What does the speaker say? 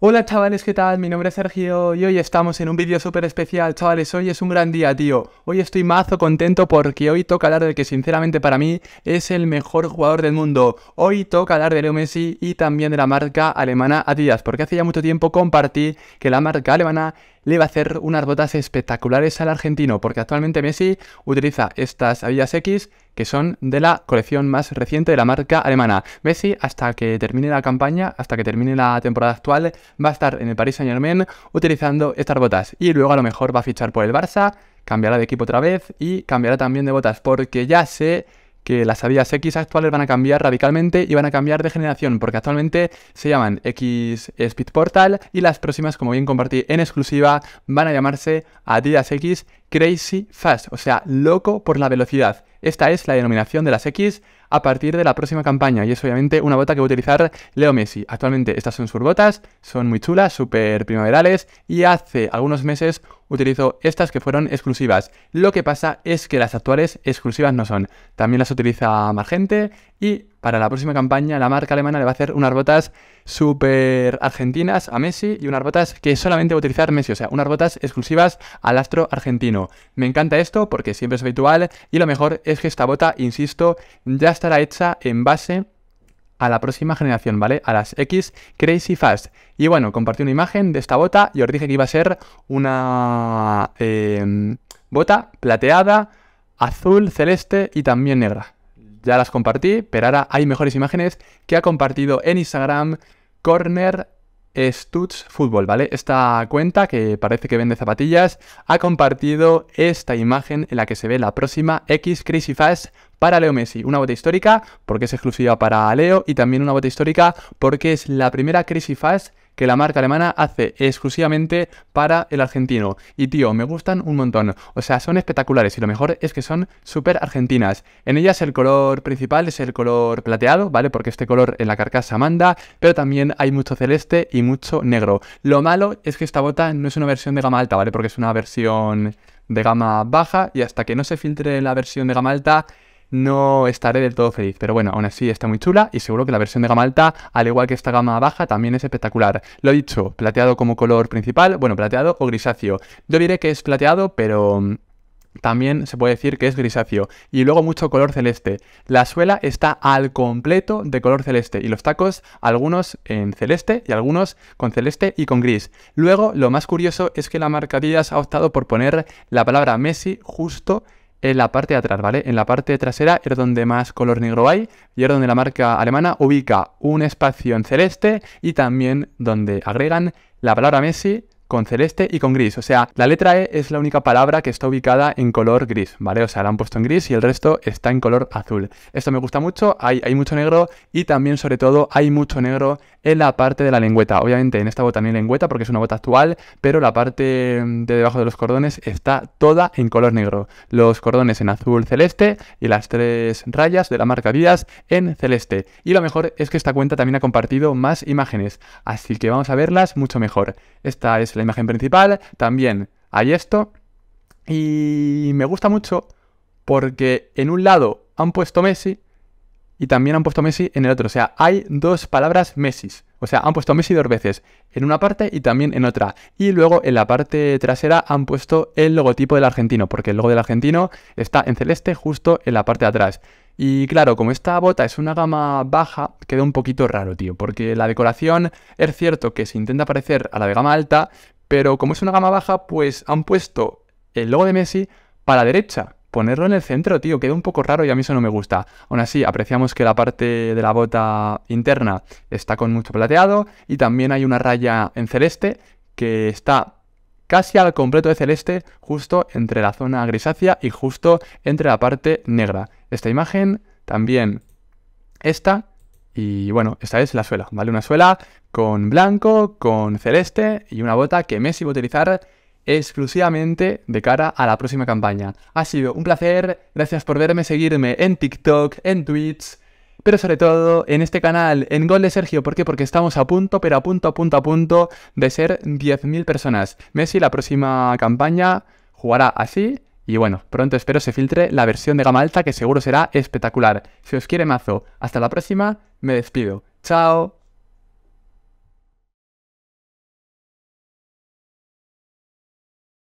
Hola chavales, ¿qué tal? Mi nombre es Sergio y hoy estamos en un vídeo súper especial, chavales, hoy es un gran día, tío. Hoy estoy mazo contento porque hoy toca hablar de que sinceramente para mí es el mejor jugador del mundo. Hoy toca hablar de Leo Messi y también de la marca alemana Adidas, porque hace ya mucho tiempo compartí que la marca alemana le va a hacer unas botas espectaculares al argentino, porque actualmente Messi utiliza estas Avillas X que son de la colección más reciente de la marca alemana. Messi, hasta que termine la campaña, hasta que termine la temporada actual, va a estar en el Paris Saint Germain utilizando estas botas. Y luego a lo mejor va a fichar por el Barça, cambiará de equipo otra vez y cambiará también de botas, porque ya sé que las adidas X actuales van a cambiar radicalmente y van a cambiar de generación, porque actualmente se llaman X Speed Portal y las próximas, como bien compartí en exclusiva, van a llamarse Adidas X Crazy Fast, o sea, loco por la velocidad. Esta es la denominación de las X a partir de la próxima campaña y es obviamente una bota que va a utilizar Leo Messi. Actualmente estas son sus botas, son muy chulas, súper primaverales y hace algunos meses utilizó estas que fueron exclusivas. Lo que pasa es que las actuales exclusivas no son. También las utiliza Margente y para la próxima campaña la marca alemana le va a hacer unas botas súper argentinas a Messi y unas botas que solamente va a utilizar Messi, o sea, unas botas exclusivas al astro argentino. Me encanta esto porque siempre es habitual y lo mejor es que esta bota, insisto, ya estará hecha en base a la próxima generación, ¿vale? A las X Crazy Fast. Y bueno, compartí una imagen de esta bota y os dije que iba a ser una em, bota plateada, azul, celeste y también negra ya las compartí, pero ahora hay mejores imágenes que ha compartido en Instagram Corner Stutz Fútbol, ¿vale? Esta cuenta que parece que vende zapatillas ha compartido esta imagen en la que se ve la próxima X Crazy Fast para Leo Messi. Una bota histórica porque es exclusiva para Leo y también una bota histórica porque es la primera Crazy Fast que la marca alemana hace exclusivamente para el argentino. Y tío, me gustan un montón. O sea, son espectaculares y lo mejor es que son súper argentinas. En ellas el color principal es el color plateado, ¿vale? Porque este color en la carcasa manda, pero también hay mucho celeste y mucho negro. Lo malo es que esta bota no es una versión de gama alta, ¿vale? Porque es una versión de gama baja y hasta que no se filtre la versión de gama alta no estaré del todo feliz. Pero bueno, aún así está muy chula y seguro que la versión de gama alta, al igual que esta gama baja, también es espectacular. Lo he dicho, plateado como color principal, bueno, plateado o grisáceo. Yo diré que es plateado, pero mm, también se puede decir que es grisáceo y luego mucho color celeste. La suela está al completo de color celeste y los tacos algunos en celeste y algunos con celeste y con gris. Luego lo más curioso es que la marca Adidas ha optado por poner la palabra Messi justo en la parte de atrás, ¿vale? En la parte trasera es donde más color negro hay y es donde la marca alemana ubica un espacio en celeste y también donde agregan la palabra Messi con celeste y con gris. O sea, la letra E es la única palabra que está ubicada en color gris, ¿vale? O sea, la han puesto en gris y el resto está en color azul. Esto me gusta mucho, hay, mucho negro y también, sobre todo, hay mucho negro en la parte de la lengüeta. Obviamente, en esta bota no hay lengüeta porque es una bota actual, pero la parte de debajo de los cordones está toda en color negro. Los cordones en azul celeste y las tres rayas de la marca Díaz en celeste. Y lo mejor es que esta cuenta también ha compartido más imágenes, así que vamos a verlas mucho mejor. Esta es la imagen principal, también hay esto. Y me gusta mucho porque en un lado han puesto Messi y también han puesto Messi en el otro. O sea, hay dos palabras Messi. O sea, han puesto Messi dos veces, en una parte y también en otra. Y luego en la parte trasera han puesto el logotipo del argentino, porque el logo del argentino está en celeste justo en la parte de atrás. Y claro, como esta bota es una gama baja, queda un poquito raro, tío, porque la decoración es cierto que se intenta parecer a la de gama alta, pero como es una gama baja, pues han puesto el logo de Messi para la derecha, ponerlo en el centro, tío, queda un poco raro y a mí eso no me gusta. Aún así, apreciamos que la parte de la bota interna está con mucho plateado y también hay una raya en celeste que está casi al completo de celeste, justo entre la zona grisácea y justo entre la parte negra. Esta imagen, también esta, y bueno, esta es la suela, ¿vale? Una suela con blanco, con celeste y una bota que Messi va a utilizar exclusivamente de cara a la próxima campaña. Ha sido un placer, gracias por verme, seguirme en TikTok, en Twitch pero sobre todo en este canal, en Gol de Sergio. ¿Por qué? Porque estamos a punto, pero a punto, a punto, a punto de ser 10.000 personas. Messi la próxima campaña jugará así. Y bueno, pronto espero se filtre la versión de gama alta que seguro será espectacular. Si os quiere mazo, hasta la próxima, me despido. Chao.